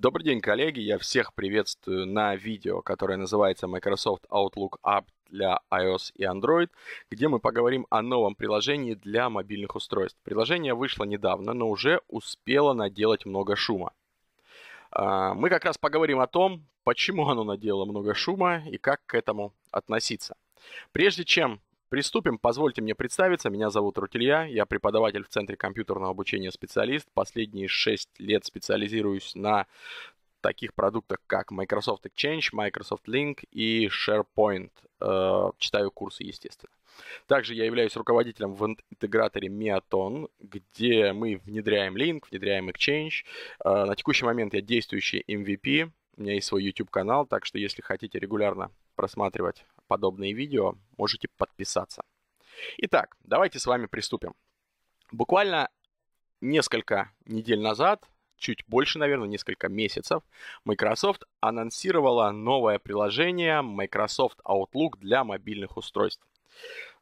Добрый день, коллеги! Я всех приветствую на видео, которое называется Microsoft Outlook App для iOS и Android, где мы поговорим о новом приложении для мобильных устройств. Приложение вышло недавно, но уже успело наделать много шума. А, мы как раз поговорим о том, почему оно наделало много шума и как к этому относиться. Прежде чем Приступим. Позвольте мне представиться. Меня зовут Рутилья. Я преподаватель в Центре компьютерного обучения специалист. Последние 6 лет специализируюсь на таких продуктах, как Microsoft Exchange, Microsoft Link и SharePoint. Э, читаю курсы, естественно. Также я являюсь руководителем в интеграторе Miaton, где мы внедряем Link, внедряем Exchange. Э, на текущий момент я действующий MVP. У меня есть свой YouTube-канал, так что если хотите регулярно просматривать подобные видео, можете подписаться. Итак, давайте с вами приступим. Буквально несколько недель назад, чуть больше, наверное, несколько месяцев, Microsoft анонсировала новое приложение Microsoft Outlook для мобильных устройств.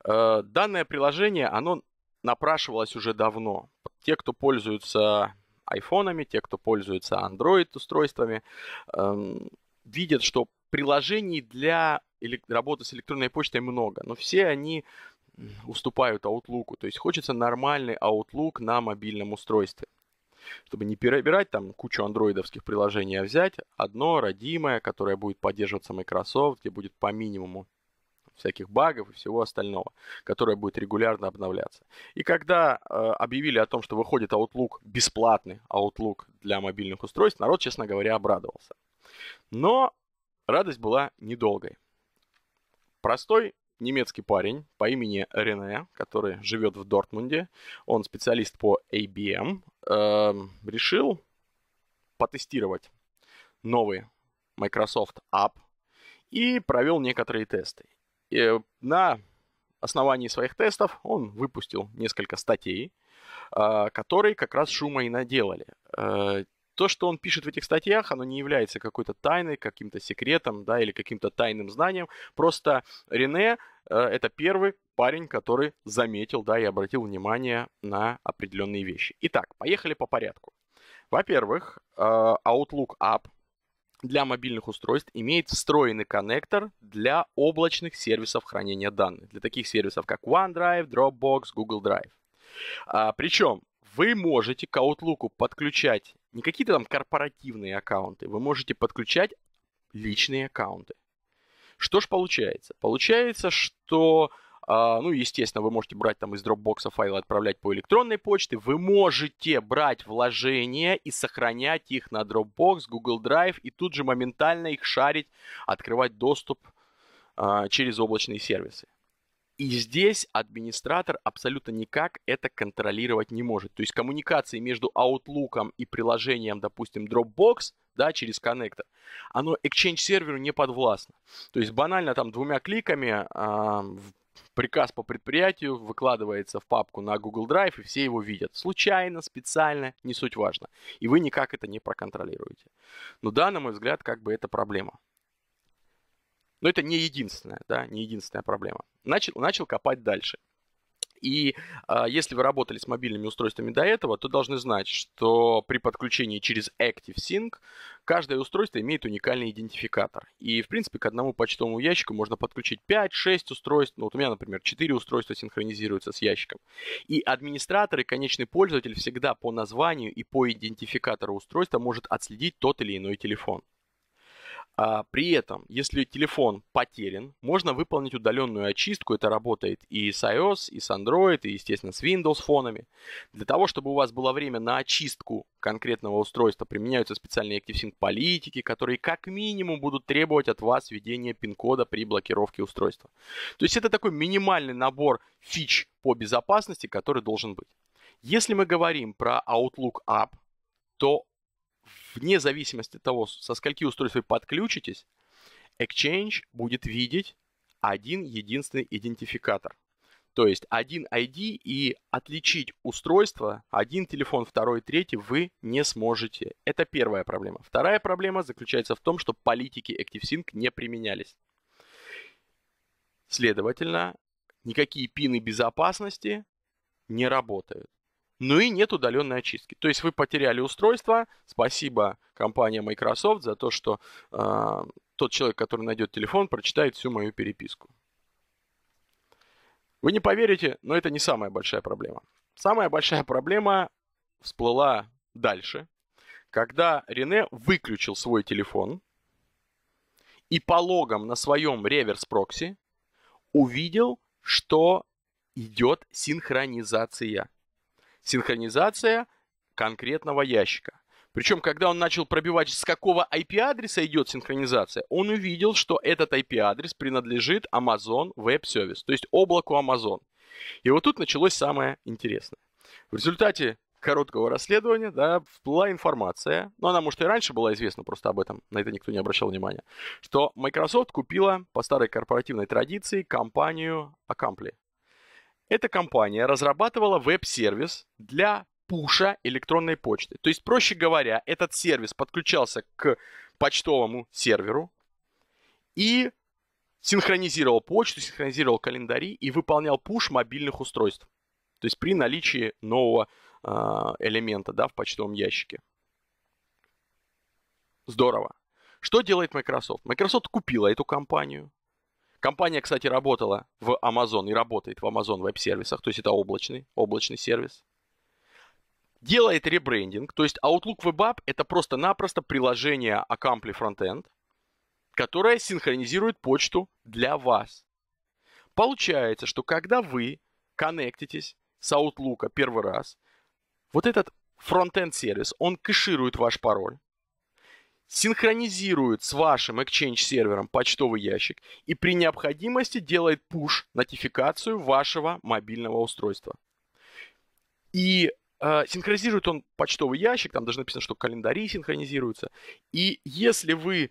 Э, данное приложение, оно напрашивалось уже давно. Те, кто пользуются айфонами, те, кто пользуется Android-устройствами, эм, видят, что приложений для работы с электронной почтой много, но все они уступают Outlook. То есть хочется нормальный Outlook на мобильном устройстве. Чтобы не перебирать там кучу андроидовских приложений, а взять одно родимое, которое будет поддерживаться Microsoft, где будет по минимуму всяких багов и всего остального, которое будет регулярно обновляться. И когда э, объявили о том, что выходит Outlook, бесплатный Outlook для мобильных устройств, народ, честно говоря, обрадовался. Но радость была недолгой. Простой немецкий парень по имени Рене, который живет в Дортмунде, он специалист по ABM, э, эм, решил потестировать новый Microsoft App и провел некоторые тесты. И э, на основании своих тестов он выпустил несколько статей, э, которые как раз шума и наделали. Э, то, что он пишет в этих статьях, оно не является какой-то тайной, каким-то секретом, да, или каким-то тайным знанием. Просто Рене э, это первый парень, который заметил, да, и обратил внимание на определенные вещи. Итак, поехали по порядку. Во-первых, э, Outlook App для мобильных устройств имеет встроенный коннектор для облачных сервисов хранения данных, для таких сервисов как OneDrive, Dropbox, Google Drive. А, причем вы можете к Outlook подключать не какие-то там корпоративные аккаунты, вы можете подключать личные аккаунты. Что ж получается? Получается, что, а, ну, естественно, вы можете брать там из Dropbox файлы, отправлять по электронной почте, вы можете брать вложения и сохранять их на Dropbox, Google Drive и тут же моментально их шарить, открывать доступ а, через облачные сервисы. И здесь администратор абсолютно никак это контролировать не может. То есть коммуникации между Outlook и приложением, допустим, Dropbox, да, через коннектор, оно Exchange серверу не подвластно. То есть банально там двумя кликами э, приказ по предприятию выкладывается в папку на Google Drive, и все его видят. Случайно, специально, не суть важно. И вы никак это не проконтролируете. Но ну да, на мой взгляд, как бы это проблема. Но это не единственная, да, не единственная проблема. Начал, начал копать дальше. И э, если вы работали с мобильными устройствами до этого, то должны знать, что при подключении через Active Sync каждое устройство имеет уникальный идентификатор. И, в принципе, к одному почтовому ящику можно подключить 5-6 устройств. Ну, вот у меня, например, 4 устройства синхронизируются с ящиком. И администратор и конечный пользователь всегда по названию и по идентификатору устройства может отследить тот или иной телефон. А При этом, если телефон потерян, можно выполнить удаленную очистку. Это работает и с iOS, и с Android, и, естественно, с Windows фонами. Для того, чтобы у вас было время на очистку конкретного устройства, применяются специальные ActiveSync политики, которые как минимум будут требовать от вас введения пин-кода при блокировке устройства. То есть это такой минимальный набор фич по безопасности, который должен быть. Если мы говорим про Outlook App, то вне зависимости от того, со скольки устройств вы подключитесь, Exchange будет видеть один единственный идентификатор. То есть один ID и отличить устройство, один телефон, второй, третий, вы не сможете. Это первая проблема. Вторая проблема заключается в том, что политики ActiveSync не применялись. Следовательно, никакие пины безопасности не работают но ну и нет удаленной очистки. То есть вы потеряли устройство. Спасибо компания Microsoft за то, что э, тот человек, который найдет телефон, прочитает всю мою переписку. Вы не поверите, но это не самая большая проблема. Самая большая проблема всплыла дальше, когда Рене выключил свой телефон и по логам на своем реверс-прокси увидел, что идет синхронизация синхронизация конкретного ящика. Причем, когда он начал пробивать, с какого IP-адреса идет синхронизация, он увидел, что этот IP-адрес принадлежит Amazon Web Service, то есть облаку Amazon. И вот тут началось самое интересное. В результате короткого расследования, да, всплыла информация, но она, может, и раньше была известна, просто об этом, на это никто не обращал внимания, что Microsoft купила по старой корпоративной традиции компанию Acampli. Эта компания разрабатывала веб-сервис для пуша электронной почты. То есть, проще говоря, этот сервис подключался к почтовому серверу и синхронизировал почту, синхронизировал календари и выполнял пуш мобильных устройств. То есть при наличии нового э, элемента да, в почтовом ящике. Здорово. Что делает Microsoft? Microsoft купила эту компанию, Компания, кстати, работала в Amazon и работает в Amazon веб-сервисах, то есть это облачный, облачный сервис. Делает ребрендинг, то есть Outlook Web App это просто-напросто приложение Accompli Frontend, которое синхронизирует почту для вас. Получается, что когда вы коннектитесь с Outlook первый раз, вот этот фронтенд сервис, он кэширует ваш пароль, синхронизирует с вашим Exchange сервером почтовый ящик и при необходимости делает push-нотификацию вашего мобильного устройства. И э, синхронизирует он почтовый ящик, там даже написано, что календари синхронизируются. И если вы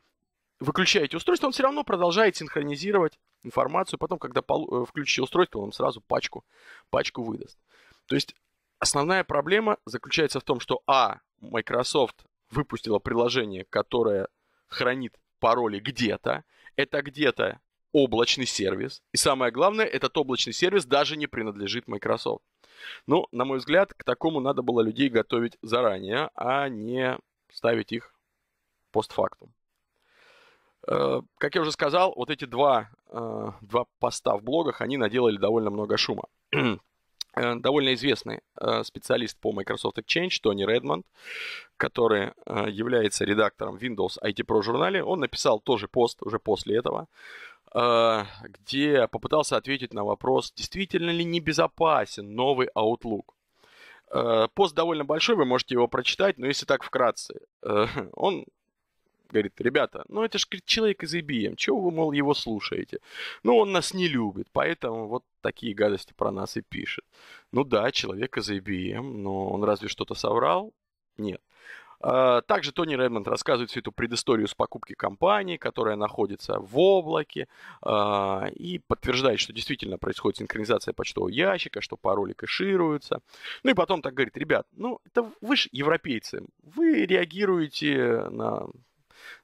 выключаете устройство, он все равно продолжает синхронизировать информацию. Потом, когда э, включите устройство, он сразу пачку, пачку выдаст. То есть основная проблема заключается в том, что а, Microsoft выпустила приложение, которое хранит пароли где-то. Это где-то облачный сервис. И самое главное, этот облачный сервис даже не принадлежит Microsoft. Ну, на мой взгляд, к такому надо было людей готовить заранее, а не ставить их постфактум. Э, как я уже сказал, вот эти два, э, два поста в блогах, они наделали довольно много шума. Э, довольно известный э, специалист по Microsoft Exchange Тони Редмонд, который э, является редактором Windows IT Pro журнале. Он написал тоже пост уже после этого, где попытался ответить на вопрос, действительно ли небезопасен новый Outlook. Пост довольно большой, вы можете его прочитать, но если так вкратце, он говорит, ребята, ну это же человек из IBM, чего вы, мол, его слушаете? Ну он нас не любит, поэтому вот такие гадости про нас и пишет. Ну да, человек из IBM, но он разве что-то соврал? Нет. А, также Тони Редмонд рассказывает всю эту предысторию с покупки компании, которая находится в облаке, а, и подтверждает, что действительно происходит синхронизация почтового ящика, что пароли кэшируются. Ну и потом так говорит, ребят, ну это вы же европейцы, вы реагируете на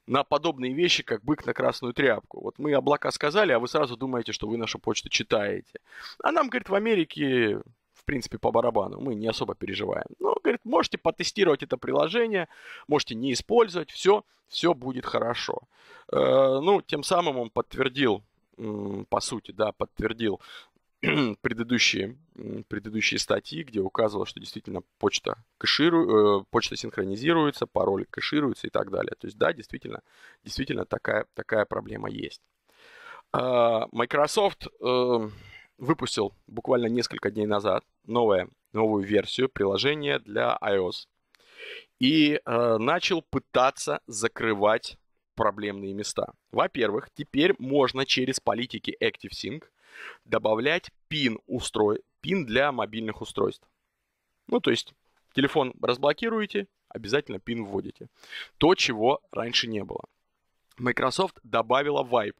на подобные вещи, как бык на красную тряпку. Вот мы облака сказали, а вы сразу думаете, что вы нашу почту читаете. А нам, говорит, в Америке в принципе, по барабану, мы не особо переживаем. Ну, говорит, можете потестировать это приложение, можете не использовать, все, все будет хорошо. Э, ну, тем самым он подтвердил, по сути, да, подтвердил предыдущие, предыдущие статьи, где указывалось, что действительно почта, кэширу, э, почта синхронизируется, пароль кэшируется и так далее. То есть, да, действительно, действительно такая, такая проблема есть. Э, Microsoft э, выпустил буквально несколько дней назад новое, новую версию приложения для iOS. И э, начал пытаться закрывать проблемные места. Во-первых, теперь можно через политики ActiveSync – добавлять пин, устрой... пин для мобильных устройств. Ну, то есть телефон разблокируете, обязательно пин вводите. То, чего раньше не было. Microsoft добавила Vibe.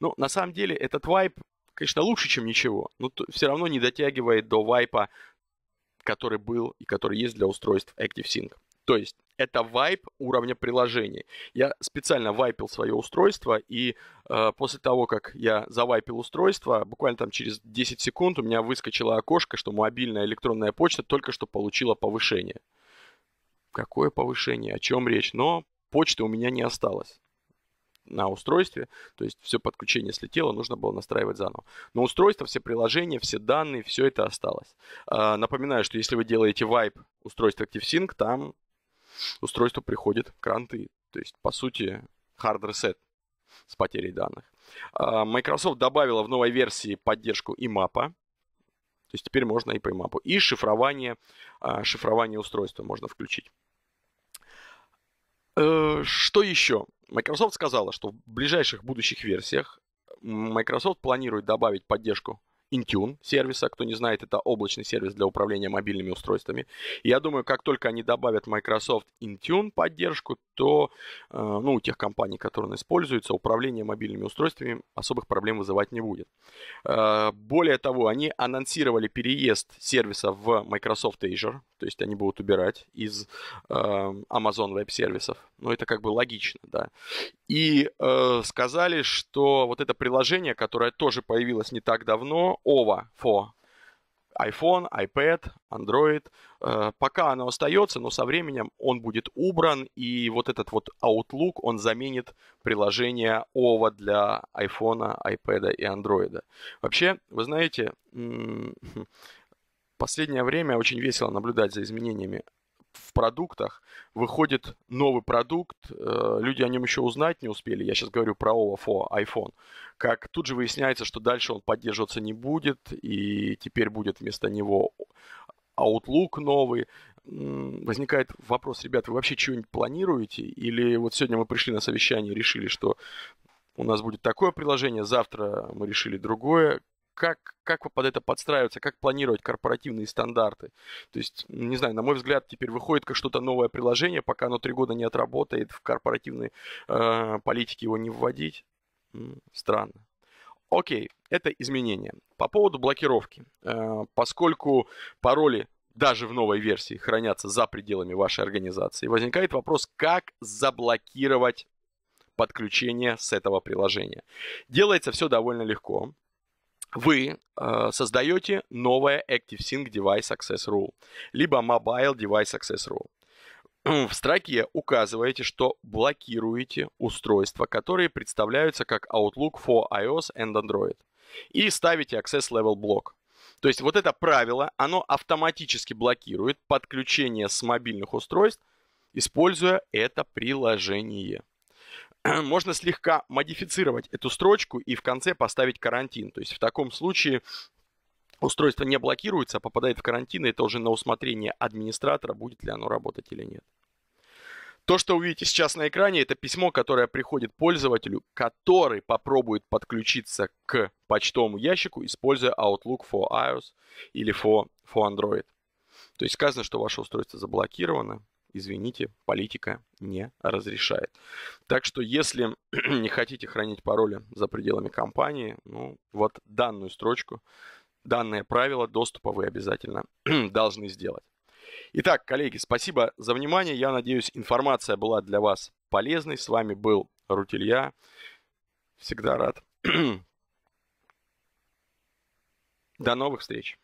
Ну, на самом деле, этот Vibe, конечно, лучше, чем ничего, но все равно не дотягивает до Vibe, который был и который есть для устройств Active Sync. То есть это вайп уровня приложений. Я специально вайпил свое устройство, и э, после того, как я завайпил устройство, буквально там через 10 секунд у меня выскочило окошко, что мобильная электронная почта только что получила повышение. Какое повышение? О чем речь? Но почты у меня не осталось на устройстве, то есть все подключение слетело, нужно было настраивать заново. Но устройство, все приложения, все данные, все это осталось. Э, напоминаю, что если вы делаете вайп устройства ActiveSync, там устройство приходит кранты. То есть, по сути, hard reset с потерей данных. А, Microsoft добавила в новой версии поддержку IMAP. То есть теперь можно и по IMAP. И шифрование, а, шифрование устройства можно включить. Э, что еще? Microsoft сказала, что в ближайших будущих версиях Microsoft планирует добавить поддержку Intune сервиса. Кто не знает, это облачный сервис для управления мобильными устройствами. И я думаю, как только они добавят Microsoft Intune поддержку, то э, ну, у тех компаний, которые используются управление мобильными устройствами особых проблем вызывать не будет. Э, более того, они анонсировали переезд сервиса в Microsoft Azure, то есть они будут убирать из э, Amazon Web сервисов. Ну, это как бы логично, да. И э, сказали, что вот это приложение, которое тоже появилось не так давно, ОВА for iPhone, iPad, Android. Э, пока оно остается, но со временем он будет убран, и вот этот вот Outlook, он заменит приложение OVA для iPhone, iPad и Android. Вообще, вы знаете, последнее время очень весело наблюдать за изменениями в продуктах, выходит новый продукт, э, люди о нем еще узнать не успели, я сейчас говорю про OFO, iPhone, как тут же выясняется, что дальше он поддерживаться не будет, и теперь будет вместо него Outlook новый. Возникает вопрос, ребят, вы вообще чего-нибудь планируете? Или вот сегодня мы пришли на совещание и решили, что у нас будет такое приложение, завтра мы решили другое как, как под это подстраиваться, как планировать корпоративные стандарты. То есть, не знаю, на мой взгляд, теперь выходит как что-то новое приложение, пока оно три года не отработает, в корпоративной э, политике его не вводить. Странно. Окей, это изменение. По поводу блокировки. Э, поскольку пароли даже в новой версии хранятся за пределами вашей организации, возникает вопрос, как заблокировать подключение с этого приложения. Делается все довольно легко вы э, создаете новое ActiveSync Device Access Rule, либо Mobile Device Access Rule в строке указываете, что блокируете устройства, которые представляются как Outlook for iOS and Android. И ставите Access Level Block. То есть вот это правило, оно автоматически блокирует подключение с мобильных устройств, используя это приложение. можно слегка модифицировать эту строчку и в конце поставить карантин. То есть в таком случае устройство не блокируется, а попадает в карантин, и это уже на усмотрение администратора, будет ли оно работать или нет. То, что увидите сейчас на экране, это письмо, которое приходит пользователю, который попробует подключиться к почтовому ящику, используя Outlook for iOS или for, for Android. То есть сказано, что ваше устройство заблокировано извините, политика не разрешает. Так что, если не хотите хранить пароли за пределами компании, ну, вот данную строчку, данное правило доступа вы обязательно должны сделать. Итак, коллеги, спасибо за внимание. Я надеюсь, информация была для вас полезной. С вами был Рутилья. Всегда рад. До новых встреч.